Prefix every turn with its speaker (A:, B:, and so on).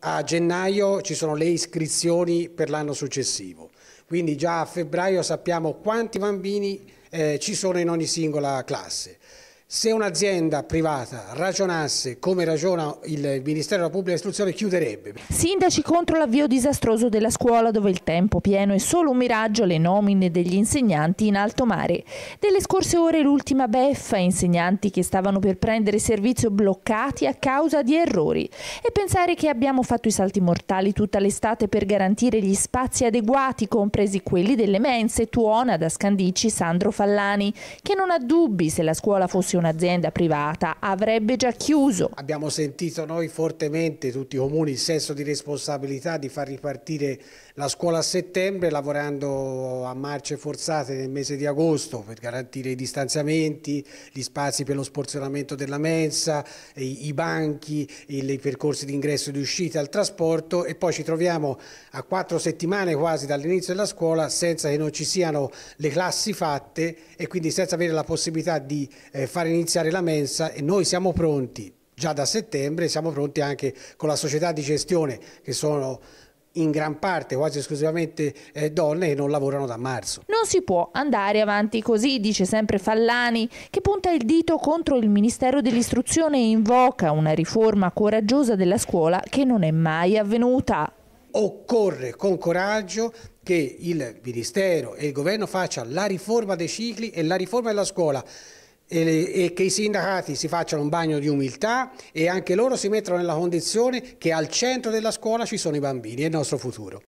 A: a gennaio ci sono le iscrizioni per l'anno successivo, quindi già a febbraio sappiamo quanti bambini eh, ci sono in ogni singola classe. Se un'azienda privata ragionasse come ragiona il Ministero della Pubblica Istruzione chiuderebbe.
B: Sindaci contro l'avvio disastroso della scuola dove il tempo pieno è solo un miraggio le nomine degli insegnanti in alto mare. Delle scorse ore l'ultima beffa, insegnanti che stavano per prendere servizio bloccati a causa di errori. E pensare che abbiamo fatto i salti mortali tutta l'estate per garantire gli spazi adeguati, compresi quelli delle mense, tuona da Scandici Sandro Fallani, che non ha dubbi se la scuola fosse un'azienda privata avrebbe già chiuso.
A: Abbiamo sentito noi fortemente, tutti i comuni, il senso di responsabilità di far ripartire la scuola a settembre lavorando a marce forzate nel mese di agosto per garantire i distanziamenti, gli spazi per lo sporzionamento della mensa, i, banchi, i, percorsi di ingresso e di uscita, il trasporto e poi ci troviamo a quattro settimane quasi dall'inizio della scuola senza che non ci siano le classi fatte e quindi senza avere la possibilità di eh, fare fare iniziare la mensa e noi siamo pronti già da settembre, siamo pronti anche con la società di gestione che sono in gran parte, quasi esclusivamente eh, donne che non lavorano da marzo.
B: Non si può andare avanti così, dice sempre Fallani, che punta il dito contro il Ministero dell'Istruzione e invoca una riforma coraggiosa della scuola che non è mai avvenuta.
A: Occorre con coraggio che il Ministero e il Governo facciano la riforma dei cicli e la riforma della scuola e, che i sindacati si facciano un bagno di umiltà e anche loro si mettano nella condizione che al centro della scuola ci sono i bambini è il nostro futuro.